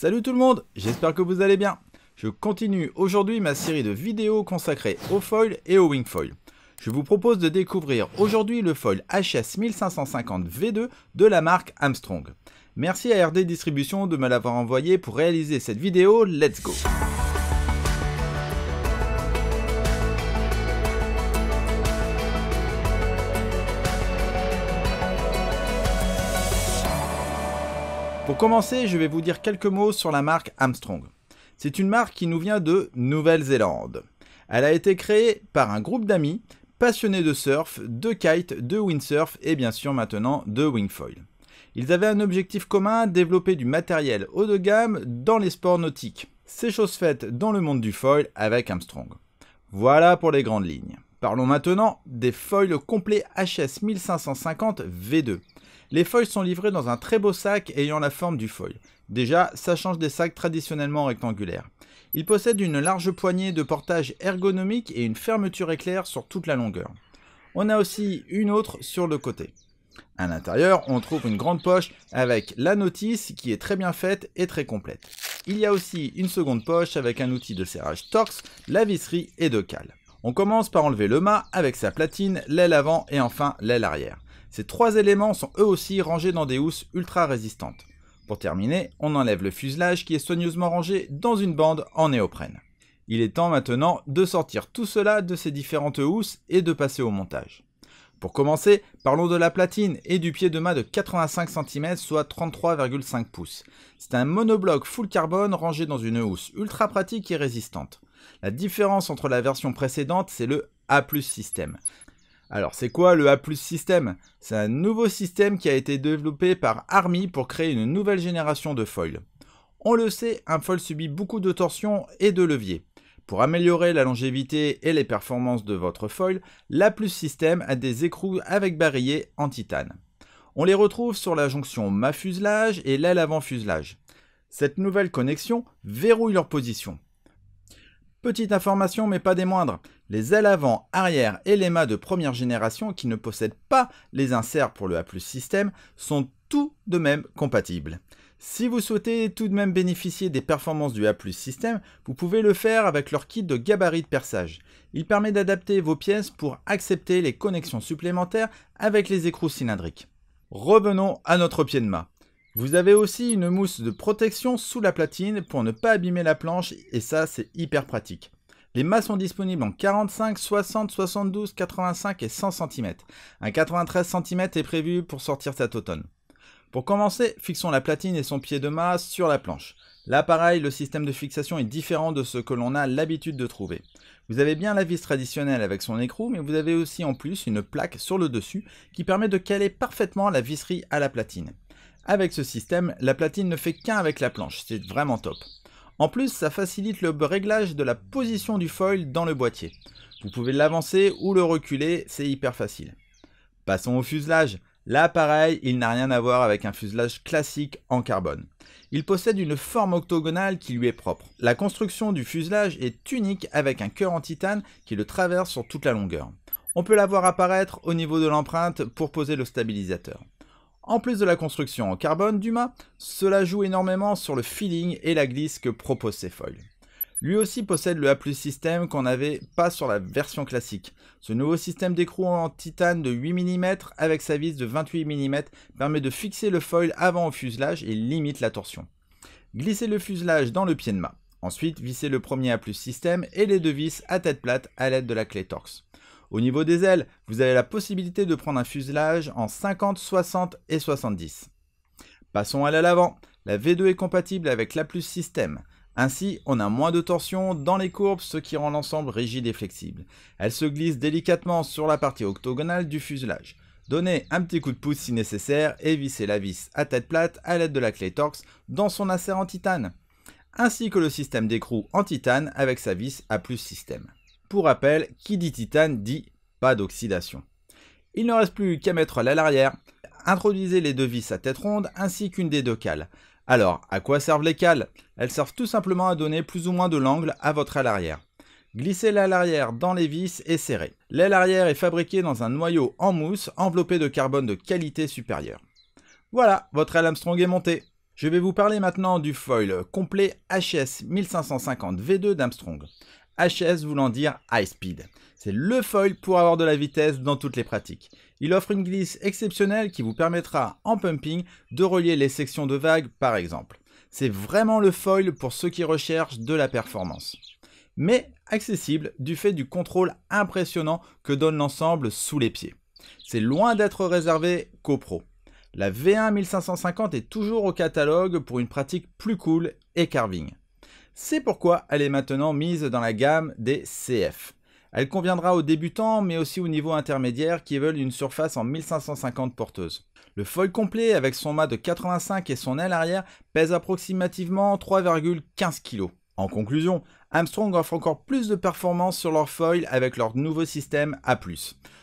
Salut tout le monde, j'espère que vous allez bien. Je continue aujourd'hui ma série de vidéos consacrées au foil et au wing foil. Je vous propose de découvrir aujourd'hui le foil HS 1550 V2 de la marque Armstrong. Merci à RD Distribution de me l'avoir envoyé pour réaliser cette vidéo, let's go Pour commencer, je vais vous dire quelques mots sur la marque Armstrong. C'est une marque qui nous vient de Nouvelle-Zélande. Elle a été créée par un groupe d'amis passionnés de surf, de kite, de windsurf et bien sûr maintenant de wingfoil. Ils avaient un objectif commun, développer du matériel haut de gamme dans les sports nautiques. C'est chose faite dans le monde du foil avec Armstrong. Voilà pour les grandes lignes. Parlons maintenant des foils complets HS 1550 V2. Les foils sont livrés dans un très beau sac ayant la forme du foil. Déjà, ça change des sacs traditionnellement rectangulaires. Il possède une large poignée de portage ergonomique et une fermeture éclair sur toute la longueur. On a aussi une autre sur le côté. À l'intérieur, on trouve une grande poche avec la notice qui est très bien faite et très complète. Il y a aussi une seconde poche avec un outil de serrage torx, la visserie et deux cale. On commence par enlever le mât avec sa platine, l'aile avant et enfin l'aile arrière. Ces trois éléments sont eux aussi rangés dans des housses ultra résistantes. Pour terminer, on enlève le fuselage qui est soigneusement rangé dans une bande en néoprène. Il est temps maintenant de sortir tout cela de ces différentes housses et de passer au montage. Pour commencer, parlons de la platine et du pied de mât de 85 cm, soit 33,5 pouces. C'est un monobloc full carbone rangé dans une housse ultra pratique et résistante. La différence entre la version précédente, c'est le A+ système. Alors c'est quoi le A+ système C'est un nouveau système qui a été développé par Army pour créer une nouvelle génération de foils. On le sait, un foil subit beaucoup de torsions et de leviers. Pour améliorer la longévité et les performances de votre foil, l'A+ système a des écrous avec barillet en titane. On les retrouve sur la jonction mafuselage fuselage et l'aile avant-fuselage. Cette nouvelle connexion verrouille leur position. Petite information mais pas des moindres, les ailes avant, arrière et les mâts de première génération qui ne possèdent pas les inserts pour le A+, système sont tout de même compatibles. Si vous souhaitez tout de même bénéficier des performances du A+, système, vous pouvez le faire avec leur kit de gabarit de perçage. Il permet d'adapter vos pièces pour accepter les connexions supplémentaires avec les écrous cylindriques. Revenons à notre pied de mât. Vous avez aussi une mousse de protection sous la platine pour ne pas abîmer la planche et ça c'est hyper pratique. Les mâts sont disponibles en 45, 60, 72, 85 et 100 cm. Un 93 cm est prévu pour sortir cet automne. Pour commencer, fixons la platine et son pied de masse sur la planche. Là pareil, le système de fixation est différent de ce que l'on a l'habitude de trouver. Vous avez bien la vis traditionnelle avec son écrou, mais vous avez aussi en plus une plaque sur le dessus qui permet de caler parfaitement la visserie à la platine. Avec ce système, la platine ne fait qu'un avec la planche, c'est vraiment top. En plus, ça facilite le réglage de la position du foil dans le boîtier. Vous pouvez l'avancer ou le reculer, c'est hyper facile. Passons au fuselage. Là, pareil, il n'a rien à voir avec un fuselage classique en carbone. Il possède une forme octogonale qui lui est propre. La construction du fuselage est unique avec un cœur en titane qui le traverse sur toute la longueur. On peut la voir apparaître au niveau de l'empreinte pour poser le stabilisateur. En plus de la construction en carbone du mât, cela joue énormément sur le feeling et la glisse que ces foils. Lui aussi possède le A+, système qu'on n'avait pas sur la version classique. Ce nouveau système d'écrou en titane de 8 mm avec sa vis de 28 mm permet de fixer le foil avant au fuselage et limite la torsion. Glissez le fuselage dans le pied de mât. Ensuite, vissez le premier A+, système et les deux vis à tête plate à l'aide de la clé Torx. Au niveau des ailes, vous avez la possibilité de prendre un fuselage en 50, 60 et 70. Passons à l'aile avant. La V2 est compatible avec la plus système. Ainsi, on a moins de torsion dans les courbes, ce qui rend l'ensemble rigide et flexible. Elle se glisse délicatement sur la partie octogonale du fuselage. Donnez un petit coup de pouce si nécessaire et vissez la vis à tête plate à l'aide de la clé Torx dans son insert en titane, ainsi que le système d'écrou en titane avec sa vis à plus système. Pour rappel, qui dit titane dit pas d'oxydation. Il ne reste plus qu'à mettre l'aile arrière. Introduisez les deux vis à tête ronde ainsi qu'une des deux cales. Alors, à quoi servent les cales Elles servent tout simplement à donner plus ou moins de l'angle à votre aile arrière. Glissez l'aile arrière dans les vis et serrez. L'aile arrière est fabriquée dans un noyau en mousse enveloppé de carbone de qualité supérieure. Voilà, votre aile Armstrong est montée. Je vais vous parler maintenant du foil complet HS 1550 V2 d'Armstrong. HS voulant dire high speed. C'est le foil pour avoir de la vitesse dans toutes les pratiques. Il offre une glisse exceptionnelle qui vous permettra en pumping de relier les sections de vagues par exemple. C'est vraiment le foil pour ceux qui recherchent de la performance. Mais accessible du fait du contrôle impressionnant que donne l'ensemble sous les pieds. C'est loin d'être réservé qu'au pros. La V1 1550 est toujours au catalogue pour une pratique plus cool et carving. C'est pourquoi elle est maintenant mise dans la gamme des CF. Elle conviendra aux débutants mais aussi aux niveaux intermédiaires qui veulent une surface en 1550 porteuses. Le foil complet avec son mât de 85 et son aile arrière pèse approximativement 3,15 kg. En conclusion, Armstrong offre encore plus de performance sur leur foil avec leur nouveau système A+.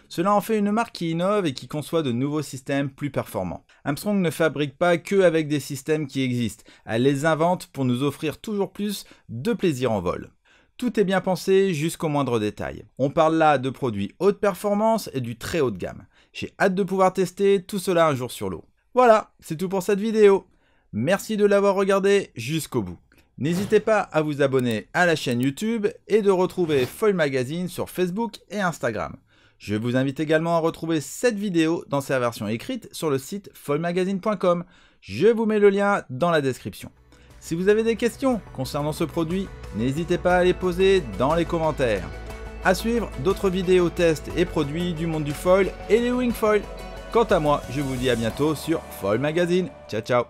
Cela en fait une marque qui innove et qui conçoit de nouveaux systèmes plus performants. Armstrong ne fabrique pas que avec des systèmes qui existent, elle les invente pour nous offrir toujours plus de plaisir en vol. Tout est bien pensé jusqu'au moindre détail. On parle là de produits haute performance et du très haut de gamme. J'ai hâte de pouvoir tester tout cela un jour sur l'eau. Voilà, c'est tout pour cette vidéo. Merci de l'avoir regardé jusqu'au bout. N'hésitez pas à vous abonner à la chaîne YouTube et de retrouver Foil Magazine sur Facebook et Instagram. Je vous invite également à retrouver cette vidéo dans sa version écrite sur le site foilmagazine.com. Je vous mets le lien dans la description. Si vous avez des questions concernant ce produit, n'hésitez pas à les poser dans les commentaires. À suivre d'autres vidéos tests et produits du monde du foil et les wing foil. Quant à moi, je vous dis à bientôt sur Foil Magazine. Ciao ciao